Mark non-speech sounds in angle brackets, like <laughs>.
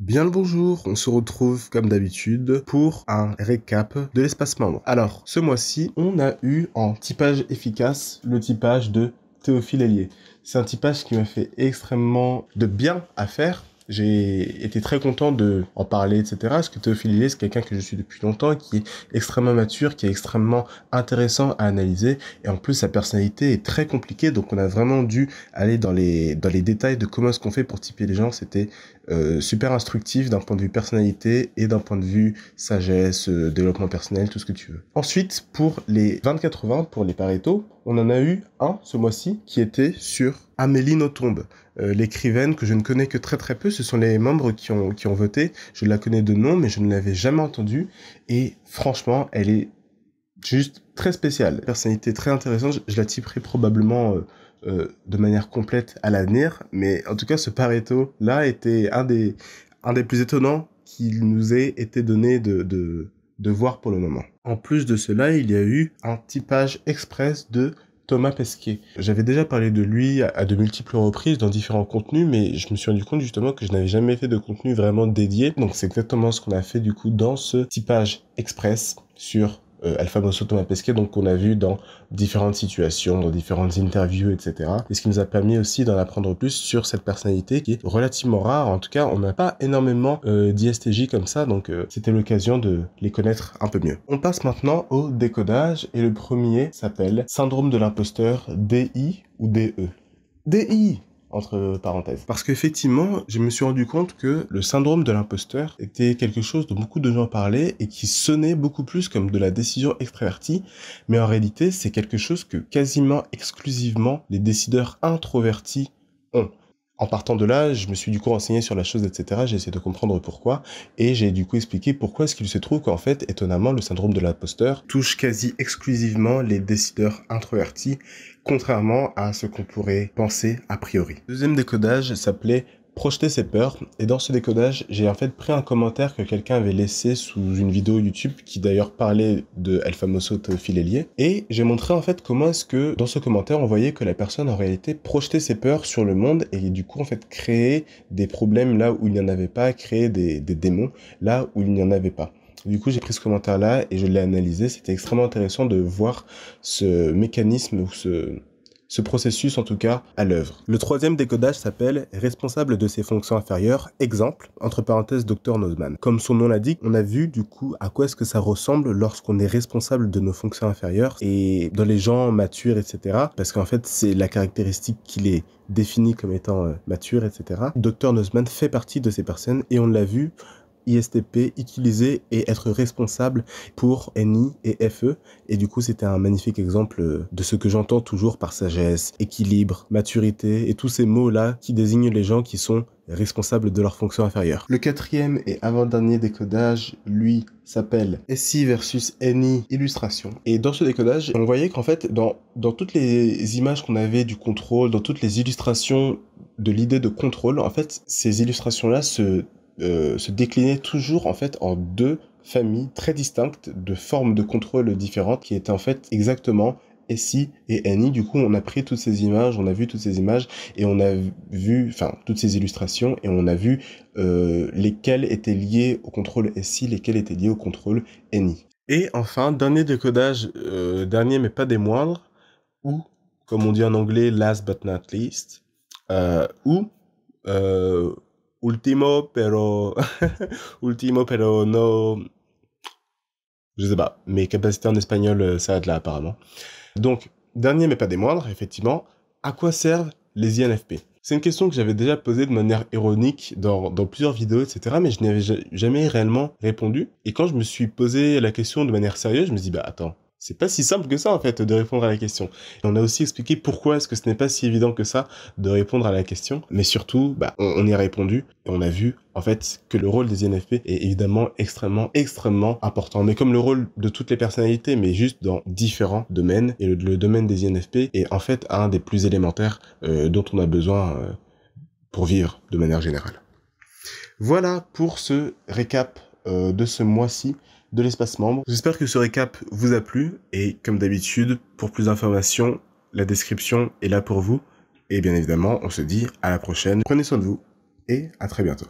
Bien le bonjour, on se retrouve comme d'habitude pour un récap de l'espace membre. Alors, ce mois-ci, on a eu en typage efficace le typage de Théophile Hélier. C'est un typage qui m'a fait extrêmement de bien à faire j'ai été très content de en parler, etc. Parce que Théophile Hellier, c'est quelqu'un que je suis depuis longtemps, qui est extrêmement mature, qui est extrêmement intéressant à analyser. Et en plus, sa personnalité est très compliquée. Donc, on a vraiment dû aller dans les, dans les détails de comment ce qu'on fait pour typer les gens. C'était euh, super instructif d'un point de vue personnalité et d'un point de vue sagesse, euh, développement personnel, tout ce que tu veux. Ensuite, pour les 20-80, pour les Pareto, on en a eu un ce mois-ci qui était sur Amélie Nothomb, euh, l'écrivaine que je ne connais que très très peu. Ce sont les membres qui ont, qui ont voté. Je la connais de nom, mais je ne l'avais jamais entendue. Et franchement, elle est juste très spécial, personnalité très intéressante. Je, la typerai probablement euh, euh, de manière complète à l'avenir, mais en tout cas, ce Pareto là était un des, un des plus étonnants qu'il nous ait été donné de, de, de voir pour le moment. En plus de cela, il y a eu un typage express de Thomas Pesquet. J'avais déjà parlé de lui à de multiples reprises dans différents contenus, mais je me suis rendu compte justement que je n'avais jamais fait de contenu vraiment dédié. Donc c'est exactement ce qu'on a fait du coup dans ce typage express sur euh, alpha El Thomas Pesquet, donc qu'on a vu dans différentes situations, dans différentes interviews, etc. Et ce qui nous a permis aussi d'en apprendre plus sur cette personnalité qui est relativement rare. En tout cas, on n'a pas énormément euh, d'ISTJ comme ça, donc euh, c'était l'occasion de les connaître un peu mieux. On passe maintenant au décodage et le premier s'appelle Syndrome de l'imposteur DI ou DE. DI entre parenthèses. Parce qu'effectivement, je me suis rendu compte que le syndrome de l'imposteur était quelque chose dont beaucoup de gens parlaient et qui sonnait beaucoup plus comme de la décision extravertie, mais en réalité, c'est quelque chose que quasiment exclusivement les décideurs introvertis en partant de là, je me suis du coup renseigné sur la chose, etc. J'ai essayé de comprendre pourquoi, et j'ai du coup expliqué pourquoi est-ce qu'il se trouve qu'en fait, étonnamment, le syndrome de l'imposteur touche quasi exclusivement les décideurs introvertis, contrairement à ce qu'on pourrait penser a priori. deuxième décodage s'appelait projeter ses peurs. Et dans ce décodage, j'ai en fait pris un commentaire que quelqu'un avait laissé sous une vidéo YouTube qui d'ailleurs parlait de El Famoso Et j'ai montré en fait comment est-ce que dans ce commentaire, on voyait que la personne en réalité projetait ses peurs sur le monde et du coup en fait créait des problèmes là où il n'y en avait pas, créait des démons là où il n'y en avait pas. Du coup, j'ai pris ce commentaire là et je l'ai analysé. C'était extrêmement intéressant de voir ce mécanisme ou ce, ce processus en tout cas à l'œuvre. Le troisième décodage s'appelle responsable de ses fonctions inférieures, exemple, entre parenthèses Dr Nozman. Comme son nom l'indique, on a vu du coup à quoi est-ce que ça ressemble lorsqu'on est responsable de nos fonctions inférieures et dans les gens matures, etc. Parce qu'en fait, c'est la caractéristique qui les définit comme étant matures, euh, mature, etc. Dr Nozman fait partie de ces personnes et on l'a vu ISTP utiliser et être responsable pour NI et FE. Et du coup, c'était un magnifique exemple euh, de ce que j'entends toujours par sagesse, équilibre, maturité et tous ces mots-là qui désignent les gens qui sont responsables de leur fonction inférieure. Le quatrième et avant-dernier décodage, lui, s'appelle SI versus NI illustration. Et dans ce décodage, on voyait qu'en fait, dans, dans toutes les images qu'on avait du contrôle, dans toutes les illustrations de l'idée de contrôle, en fait, ces illustrations-là se euh, se déclinait toujours en fait en deux familles très distinctes de formes de contrôle différentes qui étaient en fait exactement SI et NI. Du coup, on a pris toutes ces images, on a vu toutes ces images et on a vu, enfin, toutes ces illustrations et on a vu euh, lesquelles étaient liées au contrôle SI, lesquelles étaient liées au contrôle NI. Et enfin, données de codage euh, dernier mais pas des moindres, ou, comme on dit en anglais, last but not least, ou, último, pero. <laughs> último, pero no. Je sais pas. Mes capacités en espagnol euh, s'arrêtent là, apparemment. Donc, dernier mais pas des moindres, effectivement, à quoi servent les INFP C'est une question que j'avais déjà posée de manière ironique dans, plusieurs vidéos, etc., mais je n'avais jamais réellement répondu. Et quand je me suis posé la question de manière sérieuse, je me suis dit, bah attends, c'est pas si simple que ça en fait de répondre à la question. Et on a aussi expliqué pourquoi est-ce que ce n'est pas si évident que ça de répondre à la question, mais surtout, bah, on, y a répondu et on a vu en fait que le rôle des INFP est évidemment extrêmement extrêmement important, mais comme le rôle de toutes les personnalités, mais juste dans différents domaines et le, domaine des INFP est en fait un des plus élémentaires euh, dont on a besoin euh, pour vivre de manière générale. Voilà pour ce récap euh, de ce mois-ci de l'espace membre. J'espère que ce récap vous a plu et comme d'habitude, pour plus d'informations, la description est là pour vous. Et bien évidemment, on se dit à la prochaine. Prenez soin de vous et à très bientôt.